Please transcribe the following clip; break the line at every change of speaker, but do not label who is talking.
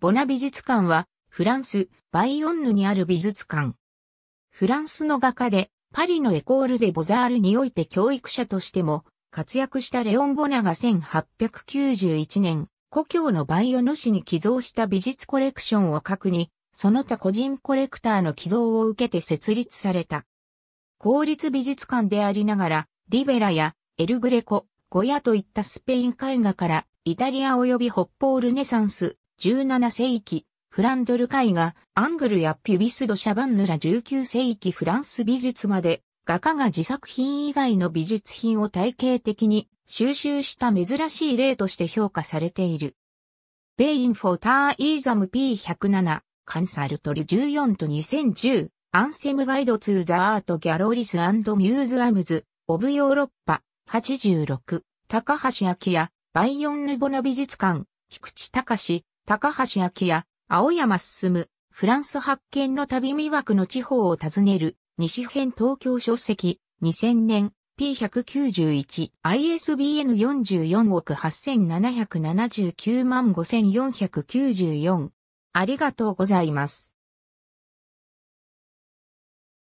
ボナ美術館は、フランス、バイオンヌにある美術館。
フランスの画家で、パリのエコールデ・ボザールにおいて教育者としても、活躍したレオン・ボナが1891年、故郷のバイオヌ市に寄贈した美術コレクションを核に、その他個人コレクターの寄贈を受けて設立された。公立美術館でありながら、リベラやエルグレコ、ゴヤといったスペイン絵画から、イタリア及び北方ルネサンス、17世紀、フランドル絵画、アングルやピュビスド・シャバンヌら19世紀フランス美術まで、画家が自作品以外の美術品を体系的に収集した珍しい例として評価されている。ベインフォーターイーザム P107、カンサルトリ14と2010、アンセムガイドツーザアートギャロリスミューズアムズ、オブヨーロッパ、86、高橋明や、バイオンヌボナ美術館、菊池隆、高橋明や青山進、フランス発見の旅魅惑の地方を訪ねる、西編東京書籍、2000年、P191、ISBN 44億8779万
5494。ありがとうございます。